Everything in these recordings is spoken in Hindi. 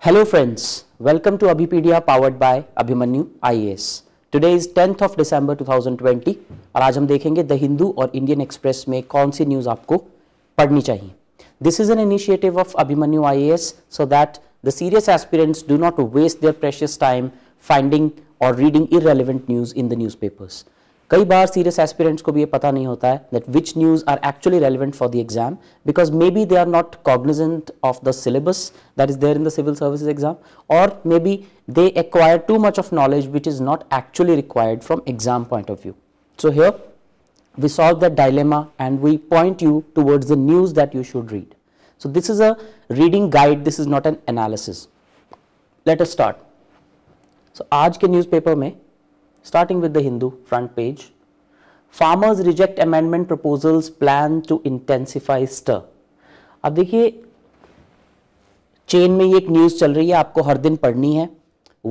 Hello friends, welcome to Abhipedia powered by Abhimanyu एस today is tenth of December 2020 और आज हम देखेंगे द हिंदू और इंडियन एक्सप्रेस में कौन सी न्यूज़ आपको पढ़नी चाहिए this is an initiative of Abhimanyu I so that the serious aspirants do not waste their precious time finding और reading irrelevant news in the news कई बार सीरियस एस्पिरेंट्स को भी ये पता नहीं होता है that which news are actually relevant for the exam because maybe they are not cognizant of the syllabus that is there in the civil service exam और maybe they acquire too much of knowledge which is not actually required from exam point of view so here we solve that dilemma and we point you towards the news that you should read so this is a reading guide this is not an analysis let us start so आज के पेपर में Starting with the Hindu front page. Farmers reject amendment proposals plan to intensify stir. ab dekhiye chain mein ye ek news chal rahi hai aapko har din padhni hai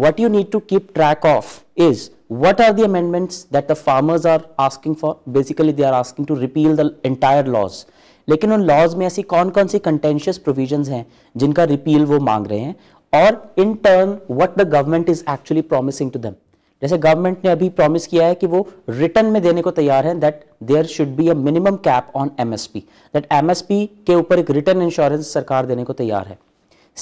what you need to keep track of is what are the amendments that the farmers are asking for basically they are asking to repeal the entire laws लेकिन उन लॉज में ऐसी कौन कौन सी कंटेंशियस प्रोविजंस हैं जिनका रिपील वो मांग रहे हैं और in turn what the government is actually promising to them जैसे गवर्नमेंट ने अभी प्रॉमिस किया है कि वो रिटर्न में देने को तैयार है that there should be a minimum cap on MSP that MSP के ऊपर एक रिटर्न इंश्योरेंस सरकार देने को तैयार है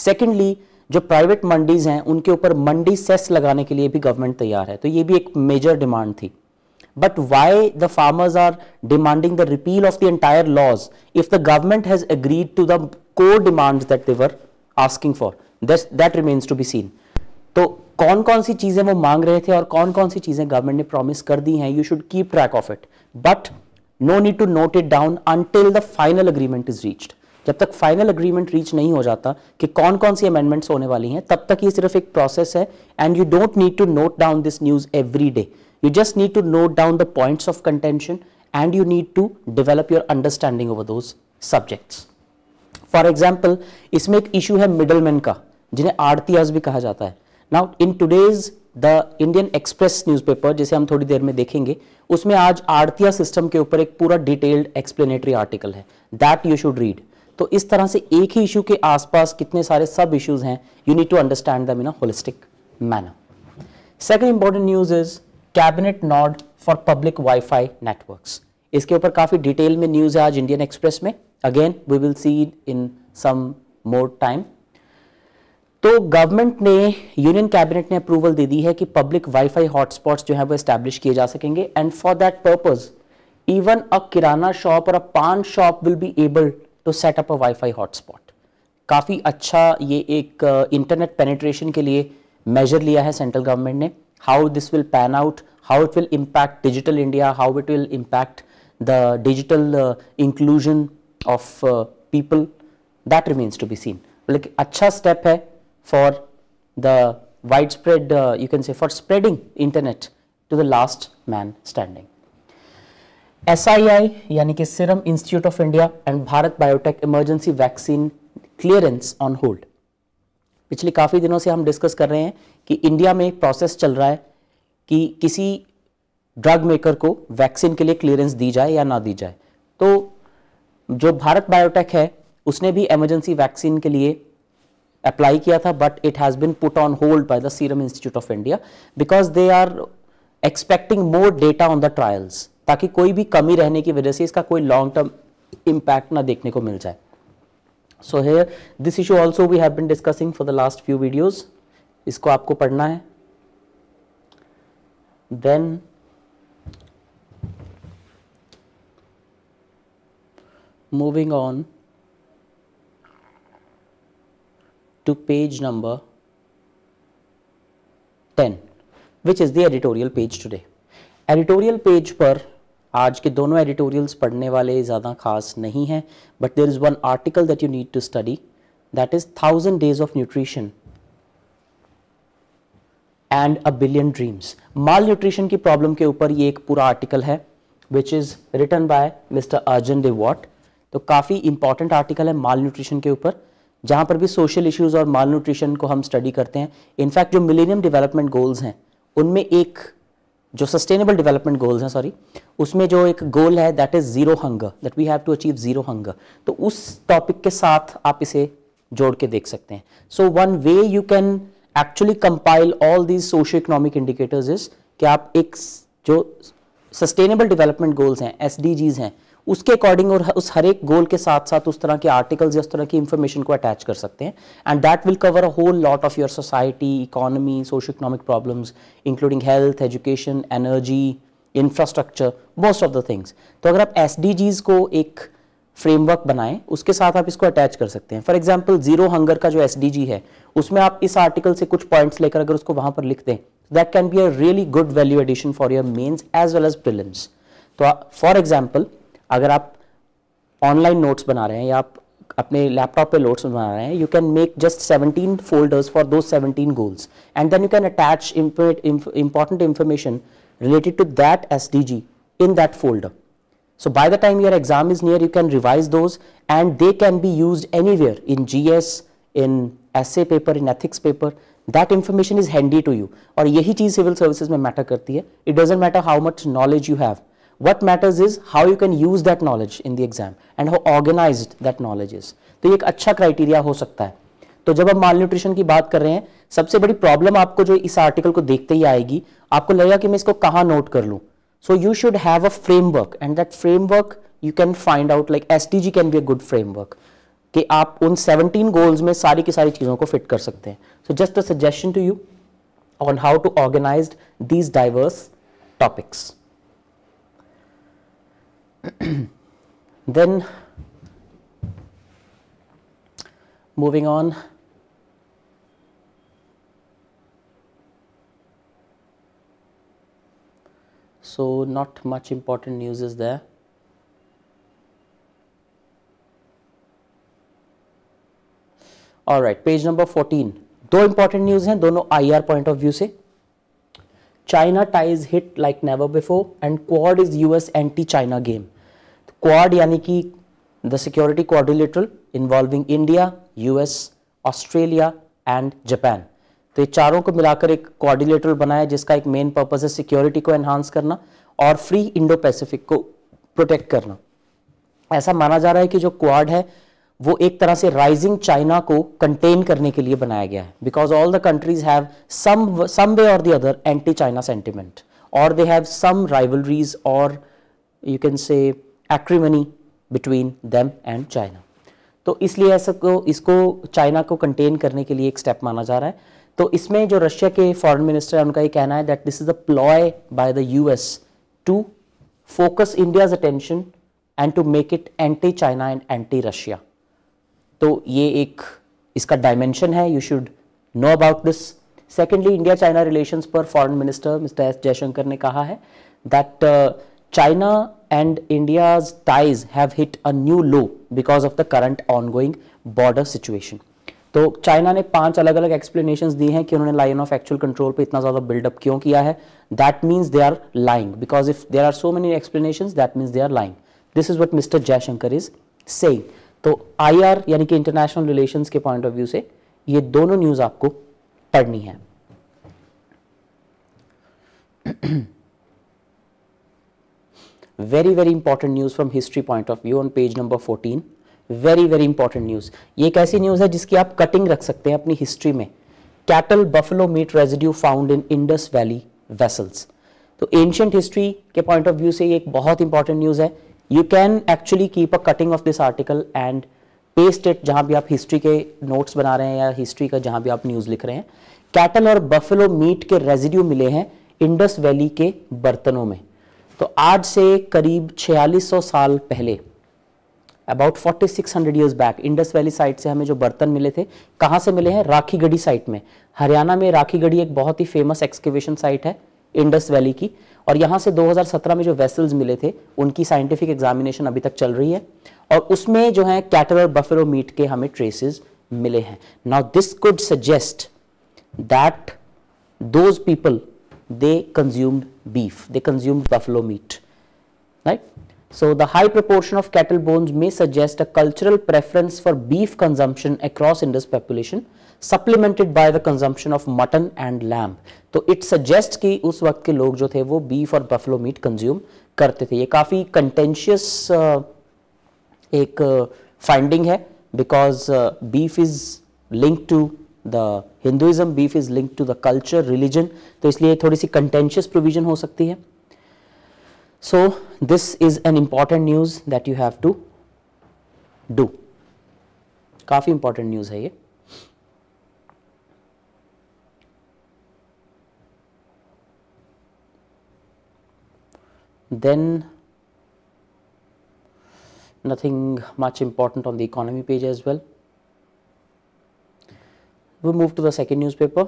सेकेंडली जो प्राइवेट मंडीज हैं उनके ऊपर मंडी सेस लगाने के लिए भी गवर्नमेंट तैयार है तो ये भी एक मेजर डिमांड थी but why the farmers are demanding the repeal of the entire laws if the government has agreed to the core demand that they're asking for that remains to be seen तो कौन कौन सी चीज़ें वो मांग रहे थे और कौन कौन सी चीज़ें गवर्नमेंट ने प्रॉमिस कर दी हैं you should keep track of it but no need to note it down until the final agreement is reached जब तक फाइनल अग्रीमेंट रीच नहीं हो जाता कि कौन कौन सी अमेंडमेंट्स होने वाली हैं तब तक ये सिर्फ एक प्रोसेस है and you don't need to note down this news every day you just need to note down the points of contention and you need to develop your understanding over those subjects for example इसमें एक इशू है मिडलमैन का जिन्हें आड़ती भी कहा जाता है now in today's the Indian Express newspaper जिसे हम थोड़ी देर में देखेंगे उसमें आज आरतिया सिस्टम के ऊपर एक पूरा डिटेल्ड एक्सप्लेनेटरी आर्टिकल है दैट यू शुड रीड तो इस तरह से एक ही इशू के आसपास कितने सारे सब इश्यूज हैं you need to understand them in a holistic manner second important news is cabinet nod for public wifi network इसके ऊपर काफी डिटेल में न्यूज है आज इंडियन एक्सप्रेस में again we will see in some more time तो गवर्नमेंट ने यूनियन कैबिनेट ने अप्रूवल दे दी है कि पब्लिक वाईफाई हॉटस्पॉट्स जो है वो एस्टेब्लिश किए जा सकेंगे and for that purpose even a kirana shop और a paan shop will be able to set up a wifi hotspot काफ़ी अच्छा ये एक इंटरनेट uh, पेनिट्रेशन के लिए मेजर लिया है सेंट्रल गवर्नमेंट ने how this will pan out how it will impact digital India how it will impact the digital inclusion of people that people to be seen लेकिन अच्छा स्टेप है for the widespread, uh, you can say for spreading internet to the last man standing. SII yani कि Serum Institute of India and Bharat Biotech Emergency Vaccine Clearance on hold. पिछले काफ़ी दिनों से हम डिस्कस कर रहे हैं कि इंडिया में प्रोसेस चल रहा है कि किसी ड्रग मेकर को वैक्सीन के लिए क्लियरेंस दी जाए या ना दी जाए तो जो भारत बायोटेक है उसने भी एमरजेंसी वैक्सीन के लिए अप्लाई किया था but it has been put on hold by the Serum Institute of India because they are expecting more data on the trials ताकि कोई भी कमी रहने की वजह से इसका कोई लॉन्ग टर्म इम्पैक्ट ना देखने को मिल जाए so here this issue also we have been discussing for the last few videos इसको आपको पढ़ना है then moving on to page number 10 which is the editorial page today. Editorial page par aaj ke dono editorials padhne wale zyada खास nahi हैं but there is one article that you need to study that is 1000 days of nutrition and a billion dreams. mal nutrition ki problem ke upar ye ek pura article hai which is written by Mr. Arjun devot Watt. तो काफ़ी इंपॉर्टेंट आर्टिकल है माल न्यूट्रिशन के ऊपर जहाँ पर भी सोशल इश्यूज़ और माल न्यूट्रिशन को हम स्टडी करते हैं इनफैक्ट जो मिलेनियम डेवलपमेंट गोल्स हैं उनमें एक जो सस्टेनेबल डेवलपमेंट गोल्स हैं सॉरी उसमें जो एक गोल है that is zero hunger that we have to achieve zero hunger तो उस टॉपिक के साथ आप इसे जोड़ के देख सकते हैं so one way you can actually compile all these socio economic indicators is कि आप एक जो सस्टेनेबल डेवलपमेंट गोल्स हैं एस हैं उसके अकॉर्डिंग और उस हर एक गोल के साथ साथ उस तरह के आर्टिकल्स या उस तरह की इंफॉर्मेशन को अटैच कर सकते हैं and that will cover a whole lot of your society economy socio economic problems including health education energy infrastructure most of the things तो अगर आप एस को एक फ्रेमवर्क बनाएं उसके साथ आप इसको अटैच कर सकते हैं फॉर एग्जाम्पल जीरो हंगर का जो एस है उसमें आप इस आर्टिकल से कुछ पॉइंट्स लेकर अगर उसको वहां पर लिख दें that can be a really good value addition for your mains as well as prelims तो फॉर एग्जाम्पल अगर आप ऑनलाइन नोट्स बना रहे हैं या आप अपने लैपटॉप पे नोट्स बना रहे हैं you can make just 17 folders for the 17 goals and then you can attach important information related to that SDG in that folder. So by the time your exam is near, you can revise those and they can be used anywhere in GS, in essay paper, in ethics paper. That information is handy to you. और यही चीज़ civil services में matter करती है. It doesn't matter how much knowledge you have. What matters is how you can use that knowledge in the exam and how organized that knowledge is तो ये एक अच्छा क्राइटेरिया हो सकता है तो जब हम माल न्यूट्रिशन की बात कर रहे हैं सबसे बड़ी प्रॉब्लम आपको जो इस आर्टिकल को देखते ही आएगी आपको लगेगा कि मैं इसको कहाँ नोट कर लूँ so you should have a framework and that framework you can find out like S T G can be a good framework कि आप उन 17 गोल्स में सारी की सारी चीज़ों को फिट कर सकते हैं so just a suggestion to you on how to organise these diverse topics then moving on so not much important news is there all right page number 14 two important news hain dono ir point of view se china ties hit like never before and quad is us anti china game Quad यानी कि the security quadrilateral involving India US Australia and Japan तो ये चारों को मिलाकर एक क्वाड्रिलेटरल बनाया जिसका एक मेन पर्पज है सिक्योरिटी को एनहांस करना और फ्री इंडो पैसिफिक को प्रोटेक्ट करना ऐसा माना जा रहा है कि जो क्वाड है वो एक तरह से राइजिंग चाइना को कंटेन करने के लिए बनाया गया है because all the countries have some some way और the other anti China sentiment और दे हैव सम राइवलरीज और you can say acrimony between them and China तो इसलिए ऐसा को इसको चाइना को कंटेन करने के लिए एक स्टेप माना जा रहा है तो इसमें जो रशिया के फॉरेन मिनिस्टर है उनका ये कहना है that this is a ploy by the US to focus India's attention and to make it anti China and anti Russia तो ये एक इसका डायमेंशन है you should know about this secondly India China relations पर foreign minister Mister S Jaishankar ने कहा है that China uh, and India's ties have hit a new low because of the current ongoing border situation. तो चाइना ने पांच अलग अलग एक्सप्लेनेशन दी हैं कि उन्होंने लाइन ऑफ एक्चुअल कंट्रोल पे इतना ज्यादा बिल्डअप क्यों किया है that means they are lying because if there are so many explanation that means they are lying this is what Mister Jaishankar is saying तो आई आर यानी कि इंटरनेशनल रिलेशन के पॉइंट ऑफ व्यू से ये दोनों न्यूज आपको पढ़नी है very very important news from history point of view on page number 14 very very important news ye एक ऐसी news hai jiski aap cutting rakh sakte hain apni history mein cattle buffalo meat residue found in Indus Valley vessels तो ancient history ke point of view se ye ek bahut important news hai you can actually keep a cutting of this article and paste it jahan bhi aap history ke notes bana rahe hain ya history ka jahan bhi aap news likh rahe hain cattle aur buffalo meat ke residue mile hain indus valley ke bartanon mein तो आज से करीब 4600 साल पहले about 4600 years back Indus valley site से हमें जो बर्तन मिले थे कहाँ से मिले हैं गढ़ी साइट में हरियाणा में राखी गढ़ी एक बहुत ही फेमस एक्सकेवेशन साइट है इंडस वैली की और यहाँ से 2017 में जो वेसल्स मिले थे उनकी साइंटिफिक एग्जामिनेशन अभी तक चल रही है और उसमें जो है कैटर और बफेरो मीट के हमें ट्रेसेस मिले हैं now this could suggest that those people they consumed beef, they consumed buffalo meat, right? So, the high proportion of cattle bones may suggest a cultural preference for beef consumption across Indus population supplemented by the consumption of mutton and lamb. तो it suggests ki us waqt ke log jo the wo beef or buffalo meat consume karte the ye kafi contentious uh, ek uh, finding hai because uh, beef is linked to the Hinduism beef is link to the culture religion तो इसलिए थोड़ी सी कंटेंशियस प्रोविजन हो सकती है so this is an important news that you have to do काफ़ी इंपॉर्टेंट न्यूज़ है ये then nothing much important on the economy page as well we move to the second newspaper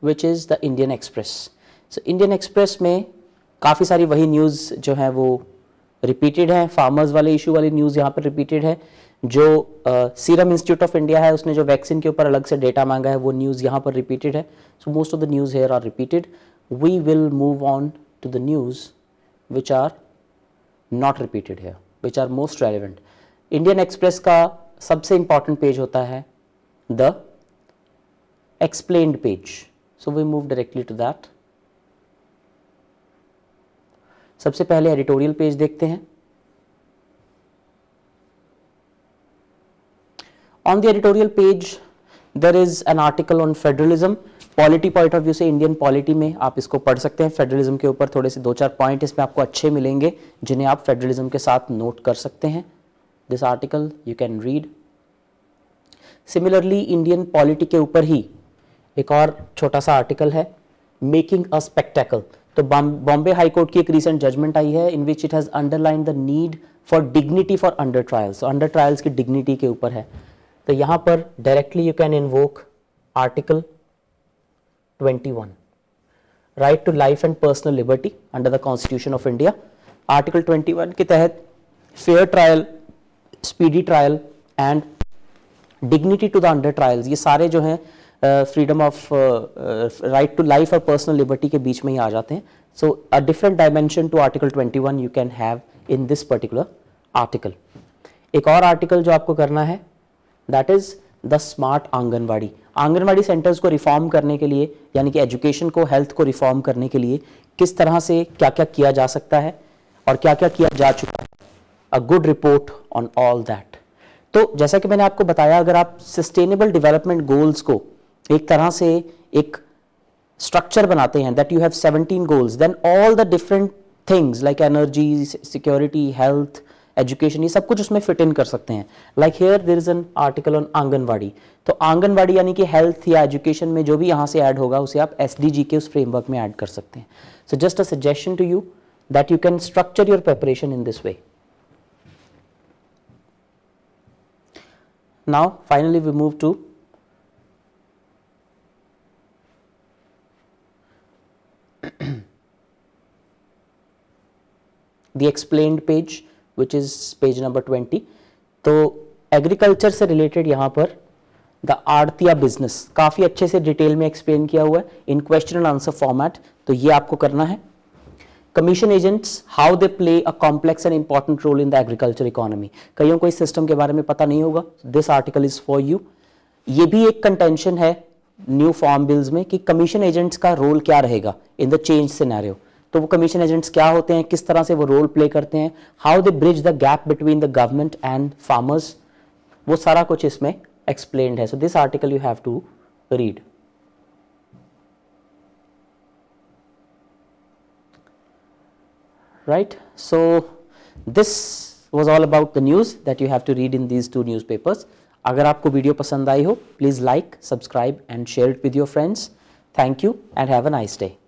which is the Indian Express. So Indian Express में काफ़ी सारी वही न्यूज़ जो है वो रिपीटेड है फार्मर्स वाले इशू वाली न्यूज़ यहाँ पर रिपीटेड है जो सीरम इंस्टीट्यूट ऑफ इंडिया है उसने जो वैक्सीन के ऊपर अलग से डेटा मांगा है वो न्यूज़ यहाँ पर रिपीटेड है so most of the news here are repeated we will move on to the news which are not repeated here which are most relevant Indian Express का सबसे इम्पॉर्टेंट पेज होता है the explained page. So, we move directly to that. सबसे पहले एडिटोरियल पेज देखते हैं on the editorial page there is an article on federalism polity point of view से इंडियन पॉलिटी में आप इसको पढ़ सकते हैं फेडरलिज्म के ऊपर थोड़े से दो चार पॉइंट इसमें आपको अच्छे मिलेंगे जिन्हें आप फेडरलिज्म के साथ नोट कर सकते हैं this article you can read similarly Indian polity के ऊपर ही एक और छोटा सा आर्टिकल है मेकिंग अ स्पेक्टेकल तो बॉम्बे हाईकोर्ट की एक रिसेंट जजमेंट आई है in which it has underline the need for dignity for under trials under trials की डिग्निटी के ऊपर है तो यहां पर directly you can invoke article 21 right to life and personal liberty under the constitution of India article 21 के तहत fair trial speedy trial and dignity to the under trials ये सारे जो हैं freedom of right to life और पर्सनल लिबर्टी के बीच में ही आ जाते हैं so a different dimension to article 21 you can have in this particular article एक और आर्टिकल जो आपको करना है that is the smart anganwadi anganwadi centres को रिफॉर्म करने के लिए यानी कि एजुकेशन को हेल्थ को रिफॉर्म करने के लिए किस तरह से क्या क्या किया जा सकता है और क्या क्या किया जा चुका है a good report on all that तो जैसा कि मैंने आपको बताया अगर आप सस्टेनेबल डेवलपमेंट गोल्स को एक तरह से एक स्ट्रक्चर बनाते हैं that you have 17 goals then all the different things like energy security health education ये सब कुछ उसमें फिट इन कर सकते हैं like here there is an article on anganwadi तो आंगनवाड़ी यानी कि हेल्थ या एजुकेशन में जो भी यहाँ से ऐड होगा उसे आप एस के उस फ्रेमवर्क में ऐड कर सकते हैं so just a suggestion to you that you can structure your preparation in this way now finally we move to the explained page which is page number twenty तो एग्रीकल्चर से रिलेटेड यहाँ पर द आरतिया बिजनेस काफ़ी अच्छे से डिटेल में एक्सप्लेन किया हुआ है in question and answer format तो ये आपको करना है commission agents how they play a complex and important role in the agriculture economy कईयों को इस सिस्टम के बारे में पता नहीं होगा this article is for you ये भी एक कंटेंशन है न्यू फॉर्म बिल्स में कि कमीशन एजेंट्स का रोल क्या रहेगा इन द चेंज सिनेरियो तो वो कमीशन एजेंट्स क्या होते हैं किस तरह से वो रोल प्ले करते हैं how they bridge the gap between the government and farmers वो सारा कुछ इसमें एक्सप्लेन है so this article you have to read right so this was all about the news that you have to read in these two newspapers अगर आपको वीडियो पसंद आई हो please like subscribe and share it with your friends thank you and have a nice day